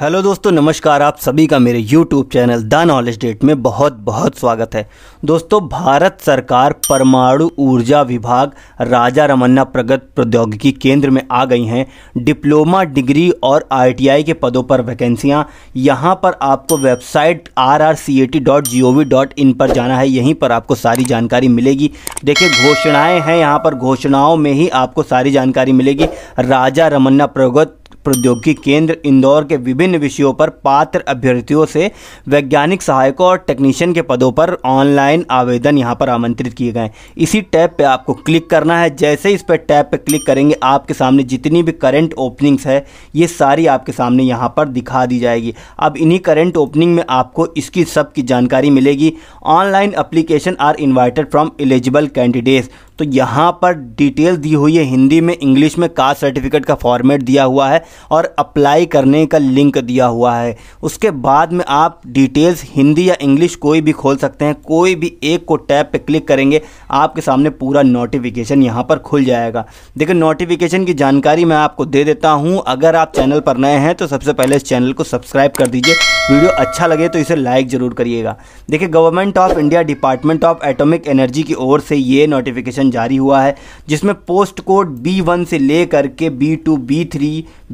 hello दोस्तों नमस्कार आप सभी का मेरे YouTube channel the knowledge date में बहुत बहुत स्वागत है दोस्तों भारत सरकार परमाणु ऊर्जा विभाग राजा रमन्ना प्रगत प्रौद्योगिकी केंद्र में आ गई हैं डिप्लोमा डिग्री और आईटीआई के पदों पर वैकेंसियां यहां पर आपको website R R C A T dot G O V dot in पर जाना है यहीं पर आपको सारी जानकारी मिलेगी देखिए घोषणाएँ हैं यहाँ पर घोषणाओं में ही आपको सारी जानकारी मिलेगी राजा रमन्ना प्रगत प्रौद्योगिकी केंद्र इंदौर के विभिन्न विषयों पर पात्र अभ्यर्थियों से वैज्ञानिक सहायकों और टेक्नीशियन के पदों पर ऑनलाइन आवेदन यहाँ पर आमंत्रित किए गए इसी टैब पे आपको क्लिक करना है जैसे इस पर टैब पे क्लिक करेंगे आपके सामने जितनी भी करंट ओपनिंग्स है ये सारी आपके सामने यहाँ पर दिखा दी जाएगी अब इन्हीं करंट ओपनिंग में आपको इसकी सब की जानकारी मिलेगी online application are invited from eligible candidates तो यहाँ पर डिटेल दी हुई है हिंदी में इंग्लिश में कास्ट सर्टिफिकेट का फॉर्मेट दिया हुआ है और अप्लाई करने का लिंक दिया हुआ है उसके बाद में आप डिटेल्स हिंदी या इंग्लिश कोई भी खोल सकते हैं कोई भी एक को टैब पर क्लिक करेंगे आपके सामने पूरा नोटिफिकेशन यहाँ पर खुल जाएगा देखिए नोटिफिकेशन की जानकारी मैं आपको दे देता हूँ अगर आप चैनल पर नए हैं तो सबसे पहले इस चैनल को सब्सक्राइब कर दीजिए वीडियो अच्छा लगे तो इसे लाइक ज़रूर करिएगा देखिए government of India department of atomic energy की ओर से ये नोटिफिकेशन जारी हुआ है जिसमें पोस्ट कोड बी वन से ले करके B two B three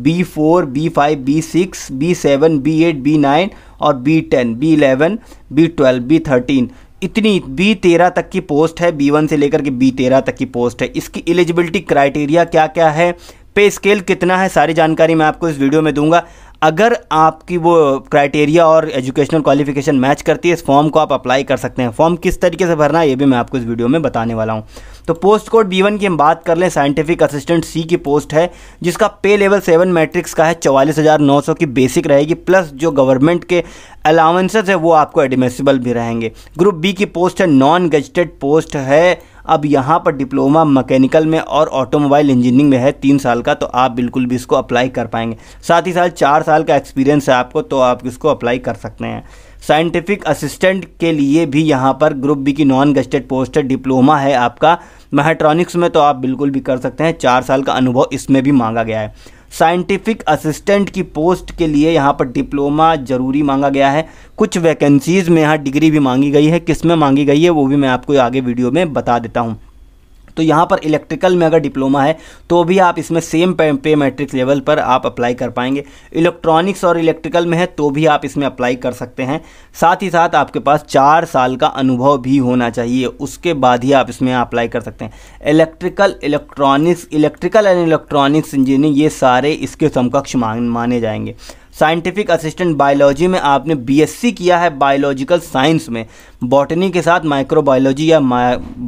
B four B five B six B seven B eight B nine और B ten B eleven B twelve B thirteen इतनी बी तेरह तक की पोस्ट है बी वन से लेकर के बी तेरह तक की पोस्ट है इसकी एलिजिबिलिटी क्राइटेरिया क्या क्या है पे स्केल कितना है सारी जानकारी मैं आपको इस वीडियो में दूंगा अगर आपकी वो क्राइटेरिया और एजुकेशनल क्वालिफिकेशन मैच करती है इस फॉर्म को आप अप्लाई कर सकते हैं फॉर्म किस तरीके से भरना है ये भी मैं आपको इस वीडियो में बताने वाला हूँ तो पोस्ट कोड बी वन की हम बात कर लें साइंटिफिक असिस्टेंट सी की पोस्ट है जिसका पे लेवल सेवन मैट्रिक्स का है चवालीस हज़ार नौ सौ की बेसिक रहेगी प्लस जो गवर्नमेंट के अलाउंसेज है वो आपको एडमिसिबल भी रहेंगे ग्रुप बी की पोस्ट है नॉन गजटेड पोस्ट है अब यहाँ पर डिप्लोमा मैकेनिकल में और ऑटोमोबाइल इंजीनियरिंग में है तीन साल का तो आप बिल्कुल भी इसको अप्लाई कर पाएंगे साथ ही साथ चार साल का एक्सपीरियंस है आपको तो आप इसको अप्लाई कर सकते हैं साइंटिफिक असिस्टेंट के लिए भी यहाँ पर ग्रुप बी की नॉन गस्टेड पोस्ट है डिप्लोमा है आपका मैट्रॉनिक्स में तो आप बिल्कुल भी कर सकते हैं चार साल का अनुभव इसमें भी मांगा गया है साइंटिफिक असिस्टेंट की पोस्ट के लिए यहाँ पर डिप्लोमा ज़रूरी मांगा गया है कुछ वैकेंसीज़ में यहाँ डिग्री भी मांगी गई है किस में मांगी गई है वो भी मैं आपको आगे वीडियो में बता देता हूँ तो यहाँ पर इलेक्ट्रिकल में अगर डिप्लोमा है तो भी आप इसमें सेम पे, पे मैट्रिक लेवल पर आप अप्लाई कर पाएंगे इलेक्ट्रॉनिक्स और इलेक्ट्रिकल में है तो भी आप इसमें अप्लाई कर सकते हैं साथ ही साथ आपके पास चार साल का अनुभव भी होना चाहिए उसके बाद ही आप इसमें अप्लाई कर सकते हैं electrical electronics electrical and electronics engineering ये सारे इसके समकक्ष माने जाएंगे साइंटिफिक असिस्टेंट बायोलॉजी में आपने बीएससी किया है बायोलॉजिकल साइंस में बॉटनी के साथ माइक्रोबायोलॉजी या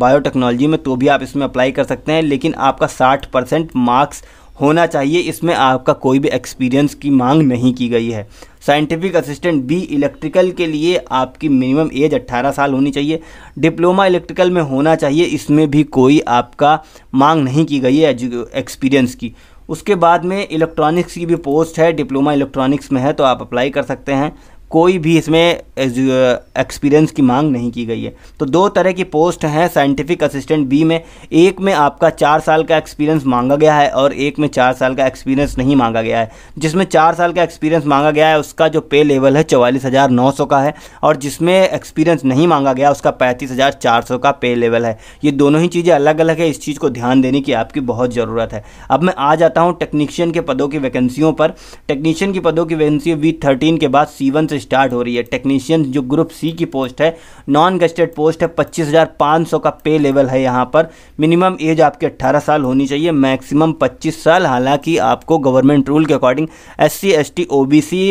बायोटेक्नोलॉजी में तो भी आप इसमें अप्लाई कर सकते हैं लेकिन आपका 60 परसेंट मार्क्स होना चाहिए इसमें आपका कोई भी एक्सपीरियंस की मांग नहीं की गई है साइंटिफिक असिस्टेंट बी इलेक्ट्रिकल के लिए आपकी मिनिमम एज 18 साल होनी चाहिए डिप्लोमा इलेक्ट्रिकल में होना चाहिए इसमें भी कोई आपका मांग नहीं की गई है एक्सपीरियंस की उसके बाद में इलेक्ट्रॉनिक्स की भी पोस्ट है डिप्लोमा इलेक्ट्रॉनिक्स में है तो आप अप्लाई कर सकते हैं कोई भी इसमें एक्सपीरियंस की मांग नहीं की गई है तो दो तरह की पोस्ट हैं साइंटिफिक असिस्टेंट बी में एक में आपका चार साल का एक्सपीरियंस मांगा गया है और एक में चार साल का एक्सपीरियंस नहीं मांगा गया है जिसमें चार साल का एक्सपीरियंस मांगा गया है उसका जो पे लेवल है चौवालीस हज़ार नौ सौ का है और जिसमें एक्सपीरियंस नहीं मांगा गया उसका पैंतीस हज़ार चार सौ का पे लेवल है ये दोनों ही चीज़ें अलग अलग है इस चीज़ को ध्यान देने की आपकी बहुत ज़रूरत है अब मैं आ जाता हूँ टेक्नीशियन के पदों की वैकेंसियों पर टेक्नीशियन की पदों की वैकेंसी वी थर्टीन के बाद सी वन से से स्टार्ट हो रही है टेक्नीशियन जो ग्रुप सी की पोस्ट है नॉन गेस्टेड पोस्ट है 25,500 का पे लेवल है यहाँ पर मिनिमम एज आपके अट्ठारह साल होनी चाहिए मैक्सिमम पच्चीस साल हालांकि आपको गवर्नमेंट रूल के according S C S T O B C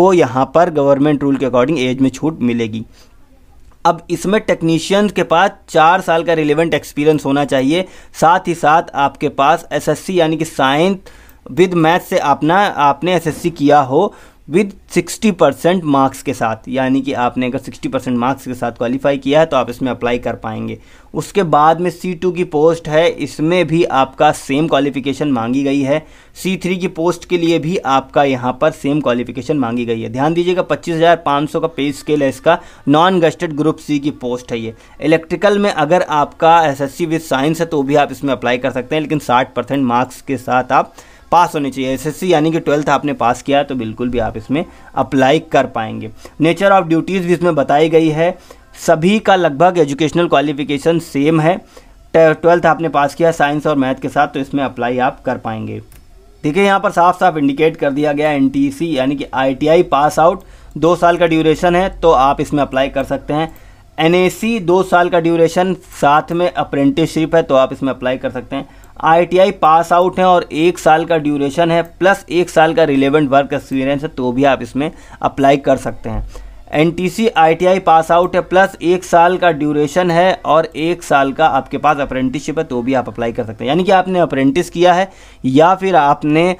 को यहाँ पर गवर्नमेंट रूल के अकॉर्डिंग एज में छूट मिलेगी अब इसमें टेक्नीशियन के पास चार साल का रिलेवेंट एक्सपीरियंस होना चाहिए साथ ही साथ आपके पास एसएससी यानी कि साइंस विद मैथ से अपना आपने एसएससी किया हो विद 60 परसेंट मार्क्स के साथ यानी कि आपने अगर 60 परसेंट मार्क्स के साथ क्वालिफाई किया है तो आप इसमें अप्लाई कर पाएंगे उसके बाद में सी टू की पोस्ट है इसमें भी आपका सेम क्वालिफिकेशन मांगी गई है सी थ्री की पोस्ट के लिए भी आपका यहाँ पर सेम क्वालिफिकेशन मांगी गई है ध्यान दीजिएगा पच्चीस हज़ार पाँच सौ का पे स्केल है इसका नॉन गस्टेड ग्रुप सी की पोस्ट है ये इलेक्ट्रिकल में अगर आपका S S C with science है तो भी आप इसमें अप्लाई कर सकते हैं लेकिन साठ परसेंट मार्क्स के साथ आप पास होनी चाहिए एसएससी यानी कि ट्वेल्थ आपने पास किया तो बिल्कुल भी आप इसमें अप्लाई कर पाएंगे नेचर ऑफ ड्यूटीज़ भी इसमें बताई गई है सभी का लगभग एजुकेशनल क्वालिफिकेशन सेम है ट्वेल्थ आपने पास किया साइंस और मैथ के साथ तो इसमें अप्लाई आप कर पाएंगे देखिए यहाँ पर साफ साफ इंडिकेट कर दिया गया एन e यानी कि आई पास आउट दो साल का ड्यूरेशन है तो आप इसमें अप्लाई कर सकते हैं एन दो साल का ड्यूरेशन साथ में अप्रेंटिसशिप है तो आप इसमें अप्लाई कर सकते हैं आईटीआई पास आउट हैं और एक साल का ड्यूरेशन है प्लस एक साल का रिलेवेंट वर्क एक्सपीरियंस है तो भी आप इसमें अप्लाई कर सकते हैं एन टी पास आउट है प्लस एक साल का ड्यूरेशन है और एक साल का आपके पास अप्रेंटिसशिप है तो भी आप अप्लाई कर सकते हैं यानी कि आपने अप्रेंटिस किया है या फिर आपने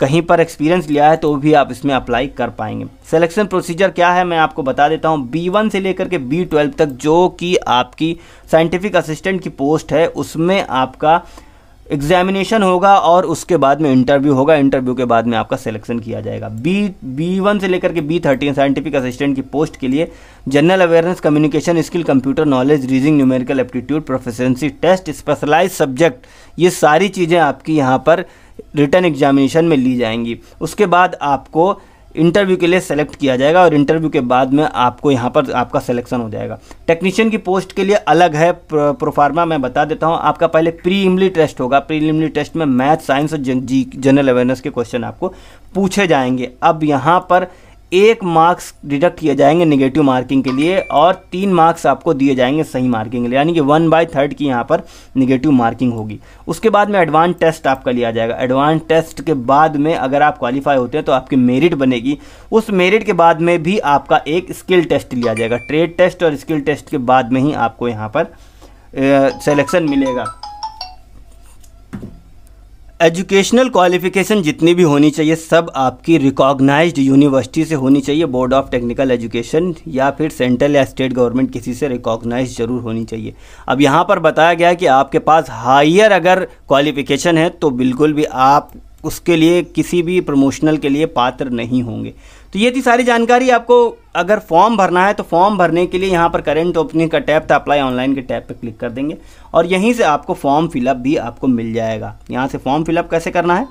कहीं पर एक्सपीरियंस लिया है तो भी आप इसमें अप्लाई कर पाएंगे सिलेक्शन प्रोसीजर क्या है मैं आपको बता देता हूँ बी वन से लेकर के बी ट्वेल्व तक जो कि आपकी साइंटिफिक असिस्टेंट की पोस्ट है उसमें आपका एग्जामिनेशन होगा और उसके बाद में इंटरव्यू होगा इंटरव्यू के बाद में आपका सिलेक्शन किया जाएगा बी बी वन से लेकर के बी थर्टीन साइंटिफिक असिस्टेंट की पोस्ट के लिए general awareness communication skill computer knowledge reasoning numerical aptitude proficiency test specialise subject ये सारी चीज़ें आपकी यहाँ पर रिटर्न एग्जामिनेशन में ली जाएंगी उसके बाद आपको इंटरव्यू के लिए सेलेक्ट किया जाएगा और इंटरव्यू के बाद में आपको यहाँ पर आपका सिलेक्शन हो जाएगा टेक्नीशियन की पोस्ट के लिए अलग है प्रोफार्मा मैं बता देता हूँ आपका पहले प्री इमली टेस्ट होगा प्री इमली टेस्ट में मैथ साइंस और जनरल अवेयरनेस के क्वेश्चन आपको पूछे जाएंगे अब यहाँ पर एक मार्क्स डिडक्ट किए जाएंगे निगेटिव मार्किंग के लिए और तीन मार्क्स आपको दिए जाएंगे सही मार्किंग के लिए यानी कि वन बाई थर्ड की यहाँ पर निगेटिव मार्किंग होगी उसके बाद में एडवांस टेस्ट आपका लिया जाएगा एडवांस टेस्ट के बाद में अगर आप क्वालिफाई होते हैं तो आपकी मेरिट बनेगी उस मेरिट के बाद में भी आपका एक स्किल टेस्ट लिया जाएगा ट्रेड टेस्ट और स्किल टेस्ट के बाद में ही आपको यहाँ पर सेलेक्शन मिलेगा एजुकेशनल क्वालिफिकेशन जितनी भी होनी चाहिए सब आपकी रिकॉग्नाइज यूनिवर्सिटी से होनी चाहिए बोर्ड ऑफ टेक्निकल एजुकेशन या फिर सेंट्रल या स्टेट गवर्नमेंट किसी से रिकॉग्नाइज जरूर होनी चाहिए अब यहाँ पर बताया गया है कि आपके पास हायर अगर क्वालिफिकेशन है तो बिल्कुल भी आप उसके लिए किसी भी प्रमोशनल के लिए पात्र नहीं होंगे तो ये थी सारी जानकारी आपको अगर फॉर्म भरना है तो फॉर्म भरने के लिए यहाँ पर करेंट ओपनिंग का टैप था अप्लाई ऑनलाइन के टैब पर क्लिक कर देंगे और यहीं से आपको फॉर्म फिलअप भी आपको मिल जाएगा यहाँ से फॉर्म फिलअप कैसे करना है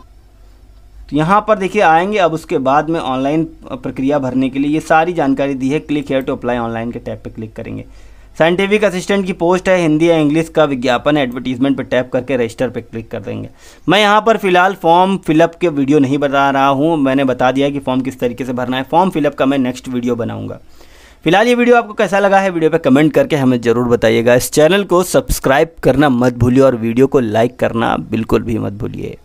तो यहाँ पर देखिए आएंगे अब उसके बाद में ऑनलाइन प्रक्रिया भरने के लिए ये सारी जानकारी दी है click here to apply online के टैप पर क्लिक करेंगे साइंटिफिक असिस्टेंट की पोस्ट है हिंदी या इंग्लिश का विज्ञापन एडवर्टीजमेंट पर टैप करके रजिस्टर पर क्लिक कर देंगे मैं यहाँ पर फिलहाल फॉर्म फिलअप के वीडियो नहीं बता रहा हूँ मैंने बता दिया कि फॉर्म किस तरीके से भरना है फॉर्म फिलअप का मैं नेक्स्ट वीडियो बनाऊँगा फिलहाल ये वीडियो आपको कैसा लगा है वीडियो पर कमेंट करके हमें ज़रूर बताइएगा इस चैनल को सब्सक्राइब करना मत भूलिए और वीडियो को लाइक करना बिल्कुल भी मत भूलिए